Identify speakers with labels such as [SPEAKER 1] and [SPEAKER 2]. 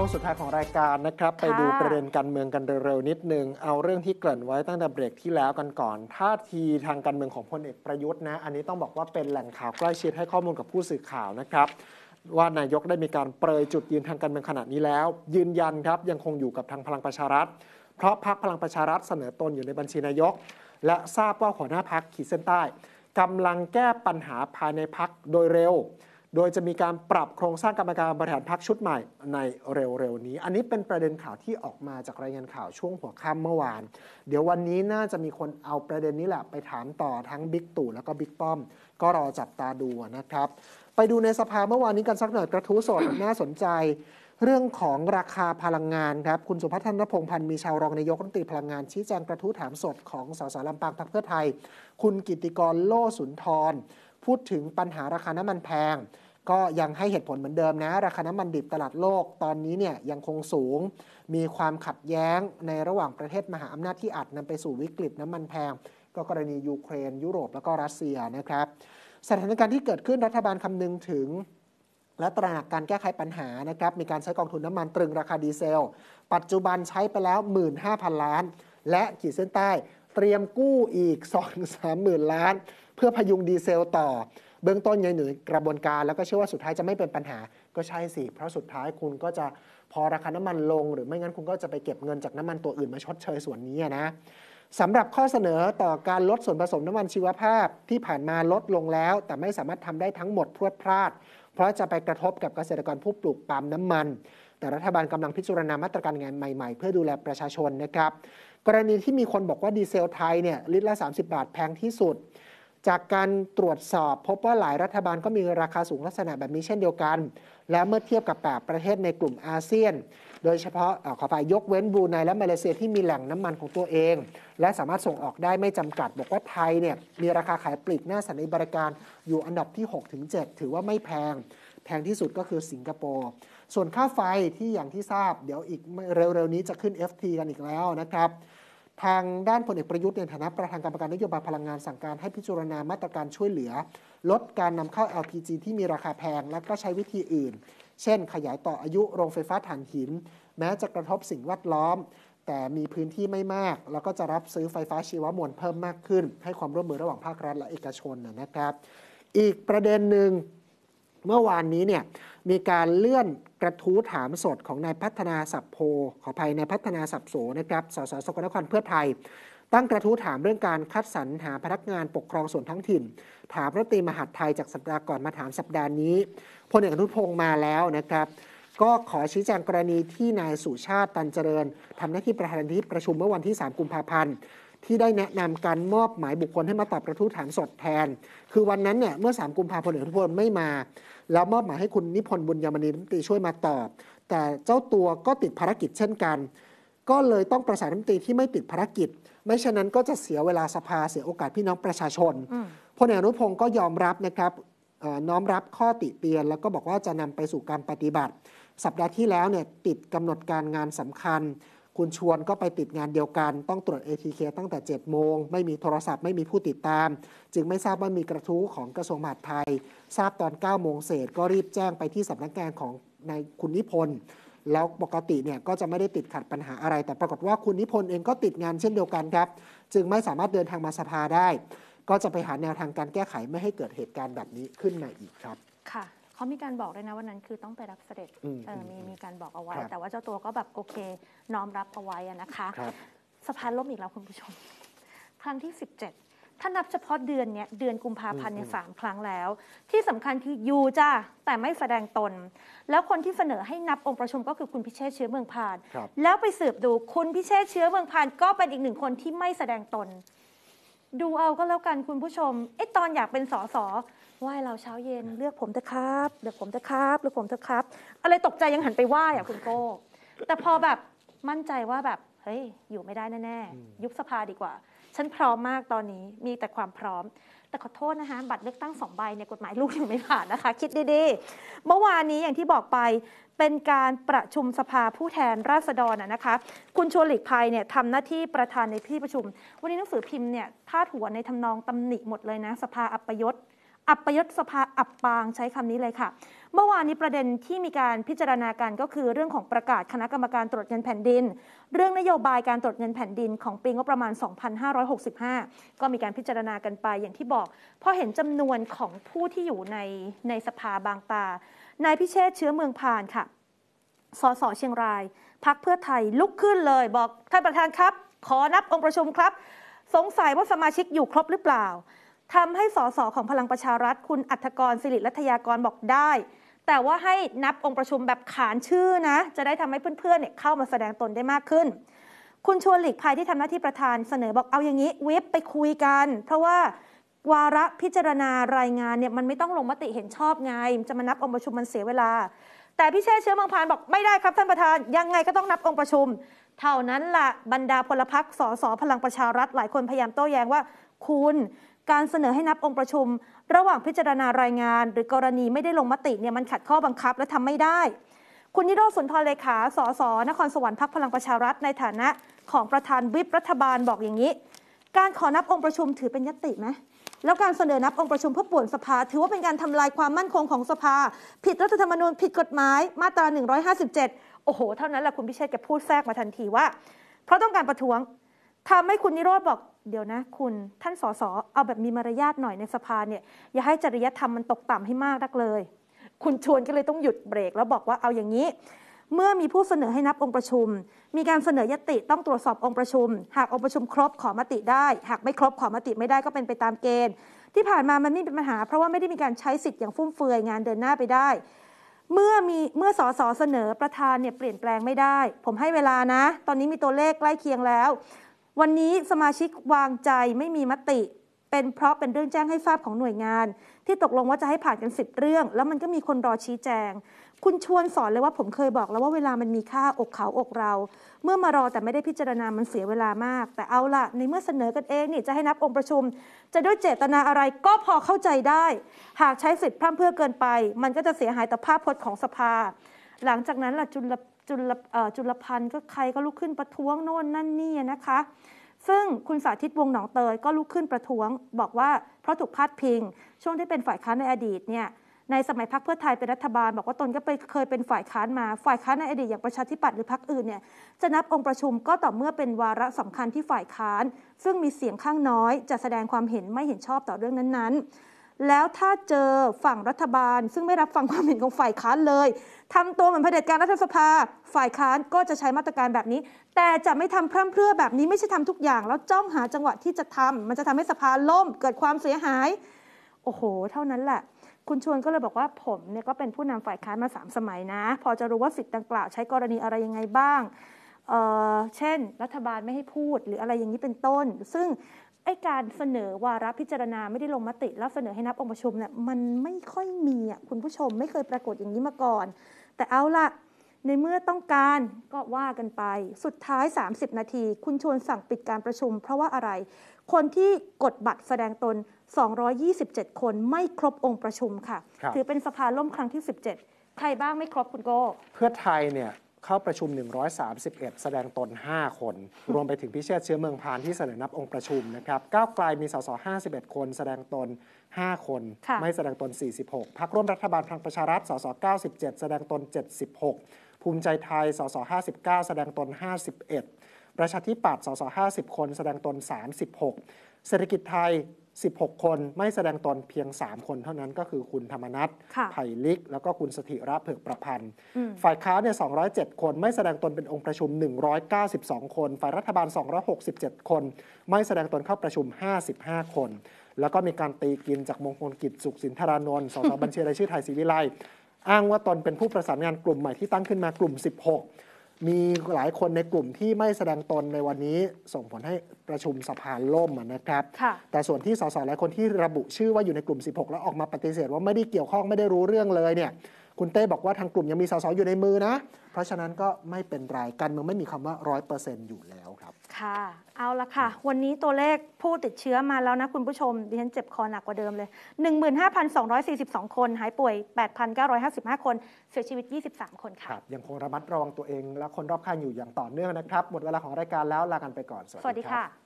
[SPEAKER 1] ช่วงสุดท้ายของรายการนะครับไปดูประเด็นการเมืองกันเร็วๆนิดนึงเอาเรื่องที่เกริ่นไว้ตั้งแต่เบรกที่แล้วกันก่อนท่าทีทางการเมืองของพลเอกประยุทธ์นะอันนี้ต้องบอกว่าเป็นแหล่งข่าวใกล้ชิดให้ข้อมูลกับผู้สื่อข่าวนะครับ ว่านายกได้มีการเปรยจุดยืนทางการเมืองขนาดนี้แล้ว ยืนยันครับยังคงอยู่กับทางพลังประชารัฐ เพราะพรรคพลังประชารัฐเสนอตนอยู่ในบัญชีนายก และทราบว่าหัวหน้าพักขีดเส้นใต้กำลังแก้ปัญหาภายในพักโดยเร็วโดยจะมีการปรับโครงสร้างกรรมการบริหารพรรคชุดใหม่ในเร็ว ๆ นี้ อันนี้เป็นประเด็นข่าวที่ออกมาจากรายงานข่าวช่วงหัวค่ำเมื่อวาน เดี๋ยววันนี้น่าจะมีคนเอาประเด็นนี้แหละไปถามต่อทั้งบิ๊กตู่แล้วก็บิ๊กป้อม ก็รอจับตาดูนะครับ ไปดูในสภาเมื่อวานนี้กันสักหน่อยกระทู้สดน่าสนใจ เรื่องของราคาพลังงานครับ คุณสุพัฒนพงพันธ์มีชาวรองนายกรัฐมนตรีพลังงาน ชี้แจงกระทู้ถามสดของสสลำปางพรรคเพื่อไทย คุณกิติกรโลสุนทรพูดถึงปัญหาราคาน้ำมันแพง ก็ยังให้เหตุผลเหมือนเดิมนะ ราคาน้ำมันดิบตลาดโลกตอนนี้เนี่ยยังคงสูงมีความขัดแย้งในระหว่างประเทศมหาอำนาจที่อาจนำไปสู่วิกฤตน้ำมันแพง ก็กรณียูเครน ยุโรปแล้วก็รัสเซียนะครับสถานการณ์ที่เกิดขึ้นรัฐบาลคำนึงถึง และตระหนักการแก้ไขปัญหานะครับมีการใช้กองทุนน้ำมันตรึงราคาดีเซลปัจจุบันใช้ไปแล้ว15,000ล้านและขีดเส้นใต้เตรียมกู้อีก2 3 0ื่นล้านเพื่อพยุงดีเซลต่อ เบื้องต้นยังอยู่ในกระบวนการแล้วก็เชื่อว่าสุดท้ายจะไม่เป็นปัญหาก็ใช่สิ เพราะสุดท้ายคุณก็จะพอราคาน้ำมันลงหรือไม่งั้นคุณก็จะไปเก็บเงินจากน้ำมันตัวอื่นมาชดเชยส่วนนี้นะสำหรับข้อเสนอต่อการลดส่วนผสมน้ำมันชีวภาพที่ผ่านมาลดลงแล้ว แต่ไม่สามารถทำได้ทั้งหมดพรวดพลาด เพราะจะไปกระทบกับเกษตรกรผู้ปลูกปาล์มน้ำมัน แต่รัฐบาลกำลังพิจารณามาตรการงานใหม่ๆ เพื่อดูแลประชาชนนะครับ กรณีที่มีคนบอกว่าดีเซลไทยเนี่ยลิตรละ30บาทแพงที่สุดจากการตรวจสอบพบว่าหลายรัฐบาลก็มีราคาสูงลักษณะแบบนี้เช่นเดียวกัน และเมื่อเทียบกับแปดประเทศในกลุ่มอาเซียน โดยเฉพาะขอฝ่ายยกเว้นบูไนและมาเลเซียที่มีแหล่งน้ำมันของตัวเอง และสามารถส่งออกได้ไม่จำกัดบอกว่าไทยเนี่ยมีราคาขายปลีกหน้าสันนบาิการอยู่อันดับที่ 6-7ถือว่าไม่แพง แพงที่สุดก็คือสิงคโปร์ส่วนค่าไฟที่อย่างที่ทราบเดี๋ยวอีกเร็วๆนี้จะขึ้น FT กันอีกแล้วนะครับทางด้านพลเอกประยุทธ์ในฐานะประธานกรรมการนโยบายพลังงานสั่งการให้พิจารณามาตรการช่วยเหลือ ลดการนำเข้า LPG ที่มีราคาแพงและก็ใช้วิธีอื่น เช่นขยายต่ออายุโรงไฟฟ้าถ่านหิน แม้จะกระทบสิ่งแวดล้อม แต่มีพื้นที่ไม่มาก แล้วก็จะรับซื้อไฟฟ้าชีวมวลเพิ่มมากขึ้น ให้ความร่วมมือระหว่างภาครัฐและเอกชนนะครับ อีกประเด็นหนึ่งเมื่อวานนี้เนี่ยมีการเลื่อนกระทู้ถามสดของนายพัฒนาสับโพขออภัยนายพัฒนาสับโสนะครับสสสกลนครเพื่อไทย ตั้งกระทู้ถามเรื่องการคัดสรรหาพนักงานปกครองส่วนท้องถิ่นถามรัฐมนตรีมหาดไทยจากสัปดาห์ก่อนมาถามสัปดาห์นี้พลเอกอนุพงศ์มาแล้วนะครับ ก็ขอชี้แจงกรณีที่นายสุชาติตันเจริญ ทำหน้าที่ประธานที่ประชุมเมื่อวันที่ 3 กุมภาพันธ์ที่ได้แนะนำการมอบหมายบุคคลให้มาตอบกระทู้ถามสดแทน คือวันนั้นเนี่ย เมื่อ3กุมภาพันธ์พลเอกทุพลไม่มาแล้วมอบหมายให้คุณนิพนธ์บุญยมณีรัฐมนตรีช่วยมาตอบแต่เจ้าตัวก็ติดภารกิจเช่นกัน ก็เลยต้องประสานรัฐมนตรีที่ไม่ติดภารกิจ ไม่เช่นนั้นก็จะเสียเวลาสภาเสียโอกาสพี่น้องประชาชนพลเอกอนุพงศ์ก็ยอมรับนะครับน้อมรับข้อติเตียน แล้วก็บอกว่าจะนำไปสู่การปฏิบัติ สัปดาห์ที่แล้วเนี่ยติดกำหนดการงานสำคัญคุณชวนก็ไปติดงานเดียวกันต้องตรวจ ATK ตั้งแต่ 7 โมง ไม่มีโทรศัพท์ไม่มีผู้ติดตาม จึงไม่ทราบว่ามีกระทู้ของกระทรวงมหาดไทย ทราบตอน9โมงเศษ ก็รีบแจ้งไปที่สำนักงานของนายคุณนิพนธ์ แล้วปกติเนี่ยก็จะไม่ได้ติดขัดปัญหาอะไร แต่ปรากฏว่าคุณนิพนธ์เองก็ติดงานเช่นเดียวกันครับ จึงไม่สามารถเดินทางมาสภาได้ ก็จะไปหาแนวทางการแก้ไขไม่ให้เกิดเหตุการณ์แบบนี้ขึ้นมาอีกครับ
[SPEAKER 2] ค่ะเขามีการบอกเลยนะวันนั้นคือต้องไปรับเสด็จมีมีการบอกเอาไว้ แต่ว่าเจ้าตัวก็แบบโอเค น้อมรับเอาไว้นะคะสะพานล่มอีกแล้วคุณผู้ชม ครั้งที่ 17ถ้านับเฉพาะเดือนเนี้ยเดือนกุมภาพันธ์เนี่ยสามครั้งแล้ว ที่สำคัญคืออยู่จ้าแต่ไม่แสดงตน แล้วคนที่เสนอให้นับองค์ประชุมก็คือคุณพิเชษเชื้อเมืองพาน แล้วไปสืบดูคุณพิเชษเชื้อเมืองพานก็เป็นอีกหนึ่งคนที่ไม่แสดงตน ดูเอาก็แล้วกันคุณผู้ชมไอ้ตอนอยากเป็นสสไหว้เราเช้าเย็นเลือกผมเถอะครับเลือกผมเถอะครับเลือกผมเถอะครับ อะไรตกใจ ยังหันไปไหว้อะคุณโก้ แต่พอแบบมั่นใจว่าแบบเฮ้ยอยู่ไม่ได้แน่ๆยุบสภาดีกว่า ฉันพร้อมมากตอนนี้มีแต่ความพร้อม แต่ขอโทษนะคะบัตรเลือกตั้งสองใบในกฎหมายลูกยังไม่ผ่านนะคะ คิดดีๆ เมื่อวานนี้อย่างที่บอกไปเป็นการประชุมสภาผู้แทนราษฎรนะคะคุณชวนหลีกภัยเนี่ยทำหน้าที่ประธานในที่ประชุม วันนี้หนังสือพิมพ์เนี่ยพาดหัวในทำนองตำหนิหมดเลยนะสภาอัปยศอัปยศสภาอับปางใช้คำนี้เลยค่ะ เมื่อวานนี้ประเด็นที่มีการพิจารณากันก็คือเรื่องของประกาศคณะกรรมการตรวจเงินแผ่นดิน เรื่องนโยบายการตรวจเงินแผ่นดินของปีงบประมาณ 2565 ก็มีการพิจารณากันไปอย่างที่บอกพอเห็นจำนวนของผู้ที่อยู่ในในสภาบางตานายพิเชษเชื้อเมืองพานค่ะ สสเชียงรายพักเพื่อไทย ลุกขึ้นเลย บอกท่านประธานครับ ขอนับองค์ประชุมครับ สงสัยว่าสมาชิกอยู่ครบหรือเปล่าทำให้สสของพลังประชารัฐ คุณอัฐกรสิริรัตยากรบอกได้ แต่ว่าให้นับองค์ประชุมแบบขานชื่อนะ จะได้ทำให้เพื่อนๆเนี่ยเข้ามาแสดงตนได้มากขึ้น คุณชวนหลีกภัยที่ทำหน้าที่ประธาน เสนอบอกเอาอย่างนี้เว็บไปคุยกัน เพราะว่าวาระพิจารณารายงานเนี่ยมันไม่ต้องลงมติเห็นชอบไง จะมานับองค์ประชุมมันเสียเวลา แต่พี่เชษเชื้อมังพานบอกไม่ได้ครับท่านประธานยังไงก็ต้องนับองค์ประชุม เท่านั้นล่ะบรรดาพลพรรคสสพลังประชารัฐ หลายคนพยายามโต้แย้งว่า คุณการเสนอให้นับองค์ประชุม ระหว่างพิจารณารายงาน หรือกรณีไม่ได้ลงมติเนี่ยมันขัดข้อบังคับและทำไม่ได้ คุณนิโรธสุนทรเลขาสสนครสวรรค์พักพลังประชารัฐในฐานะของประธานวิปรัฐบาลบอกอย่างนี้ การขอนับองค์ประชุมถือเป็นยติไหม แล้วการเสนอนับองค์ประชุมเพื่อป่วนสภาถือว่าเป็นการทำลายความมั่นคงของสภา ผิดรัฐธรรมนูญผิดกฎหมายมาตรา 157โอ้โหเท่านั้นแหละคุณพิเชษแกพูดแทรกมาทันทีว่า เพราะต้องการประท้วงทำให้คุณนิโรธบอกเดี๋ยวนะ คุณท่านสสเอาแบบมีมารยาทหน่อยในสภาเนี่ยอย่าให้จริยธรรมมันตกต่ำให้มากนักเลย คุณชวนก็เลยต้องหยุดเบรก แล้วบอกว่าเอาอย่างนี้ เมื่อมีผู้เสนอให้นับองค์ประชุม มีการเสนอยติต้องตรวจสอบองค์ประชุม หากองค์ประชุมครบขอมติได้ หากไม่ครบขอมติไม่ได้ก็เป็นไปตามเกณฑ์ ที่ผ่านมามันไม่เป็นปัญหา เพราะว่าไม่ได้มีการใช้สิทธิ์อย่างฟุ่มเฟือยงานเดินหน้าไปได้ เมื่อมีเมื่อสสเสนอประธานเนี่ยเปลี่ยนแปลงไม่ได้ ผมให้เวลานะ ตอนนี้มีตัวเลขใกล้เคียงแล้ววันนี้สมาชิกวางใจไม่มีมติเป็นเพราะเป็นเรื่องแจ้งให้ทราบของหน่วยงาน ที่ตกลงว่าจะให้ผ่านกันสิบเรื่อง แล้วมันก็มีคนรอชี้แจง คุณชวนสอนเลยว่าผมเคยบอก แล้วว่าเวลามันมีค่าอกเขาอกเรา เมื่อมารอแต่ไม่ได้พิจารณามันเสียเวลามาก แต่เอาละในเมื่อเสนอกันเองนี่จะให้นับองค์ประชุม จะด้วยเจตนาอะไรก็พอเข้าใจได้ หากใช้สิทธิ์พร่ำเพื่อเกินไป มันก็จะเสียหายต่อภาพพจน์ของสภา หลังจากนั้นล่ะจุลจุลจุลพันธ์ก็ใครก็ลุกขึ้นประท้วงโน่นนั่นนี่นะคะ ซึ่งคุณสาธิตวงหนองเตยก็ลุกขึ้นประท้วงบอกว่าเพราะถูกพาดพิง ช่วงที่เป็นฝ่ายค้านในอดีตเนี่ย ในสมัยพักเพื่อไทยเป็นรัฐบาลบอกว่าตนก็ไปเคยเป็นฝ่ายค้านมา ฝ่ายค้านในอดีตอย่างประชาธิปัตย์หรือพักอื่นเนี่ย จะนับองค์ประชุมก็ต่อเมื่อเป็นวาระสำคัญที่ฝ่ายค้าน ซึ่งมีเสียงข้างน้อย จะแสดงความเห็นไม่เห็นชอบต่อเรื่องนั้นๆแล้วถ้าเจอฝั่งรัฐบาล ซึ่งไม่รับฟังความเห็นของฝ่ายค้านเลย ทำตัวเหมือนเผด็จการรัฐสภา ฝ่ายค้านก็จะใช้มาตรการแบบนี้ แต่จะไม่ทำพร่ำเพรื่อแบบนี้ไม่ใช่ทำทุกอย่าง แล้วจ้องหาจังหวะที่จะทำ มันจะทำให้สภาล่ม เกิดความเสียหาย โอ้โห เท่านั้นแหละคุณชวนก็เลยบอกว่าผมเนี่ยก็เป็นผู้นำฝ่ายค้านมาสามสมัยนะ พอจะรู้ว่าสิทธิ์ดังกล่าวใช้กรณีอะไรยังไงบ้างเเช่น รัฐบาลไม่ให้พูด หรืออะไรอย่างนี้เป็นต้น ซึ่งไอการเสนอวาระพิจารณาไม่ได้ลงมติ แล้วเสนอให้นับองค์ประชุมเนี่ยมันไม่ค่อยมีอ่ะคุณผู้ชมไม่เคยปรากฏอย่างนี้มาก่อน แต่เอาละในเมื่อต้องการก็ว่ากันไปสุดท้าย 30 นาที คุณชวนสั่งปิดการประชุม เพราะว่าอะไร คนที่กดบัตรแสดงตน 227 คนไม่ครบองค์ประชุมค่ะคถือเป็นสภาล่มครั้งที่ 17ใครบ้างไม่ครบคุณโก้
[SPEAKER 1] เพื่อไทยเนี่ยเข้าประชุม 131 แสดงตน 5 คน รวมไปถึงพิเชษเชื้อเมืองพานที่เสนอนับองค์ประชุมนะครับก้าวไกลมี สส 51 คน แสดงตน 5 คน ไม่แสดงตน 46 พักร่วมรัฐบาลพลังประชารัฐสส97 แสดงตน 76 ภูมิใจไทย สส 59 แสดงตน 51 ประชาธิปัตย์ สส 50 คน แสดงตน 36 เศรษฐกิจไทย16 คนไม่แสดงตนเพียง 3 คนเท่านั้นก็คือคุณธรรมนัทไผ่ลิก แล้วก็คุณสถิระเผือกประพันธ์ ฝ่ายค้าเนี่ย207 คนไม่แสดงตนเป็นองค์ประชุม 192 คน ฝ่ายรัฐบาล 267 คน ไม่แสดงตนเข้าประชุม 55 คน แล้วก็มีการตีกินจากมงคลกิจสุขสินธารานนท์สสบัญชีรายชื่อไทยศรีวิไล อ้างว่าตนเป็นผู้ประสานงานกลุ่มใหม่ที่ตั้งขึ้นมากลุ่ม 16มีหลายคนในกลุ่มที่ไม่แสดงตนในวันนี้ส่งผลให้ประชุมสภาล่มนะครับ แต่ส่วนที่สสหลายคนที่ระบุชื่อว่าอยู่ในกลุ่ม 16 แล้วออกมาปฏิเสธว่าไม่ได้เกี่ยวข้องไม่ได้รู้เรื่องเลยเนี่ย คุณเต้บอกว่าทางกลุ่มยังมีสสอยู่ในมือนะ เพราะฉะนั้นก็ไม่เป็นไรกันมันไม่มีคำว่าร้อยเปอร์เซ็นต์อยู่แล้วครับ
[SPEAKER 2] ค่ะ เอาละค่ะ วันนี้ตัวเลขผู้ติดเชื้อมาแล้วนะคุณผู้ชม ดิฉันเจ็บคอหนักกว่าเดิมเลย 15,242 คน หายป่วย 8,955 คน เสียชีวิต 23 คนค
[SPEAKER 1] ่ะคยังคงระมัดระวังตัวเอง และคนรอบข้างอยู่อย่างต่อเนื่องนะครับ หมดเวลาของรายการแล้ว ลากันไปก่อน สวัสดีค่
[SPEAKER 2] ะ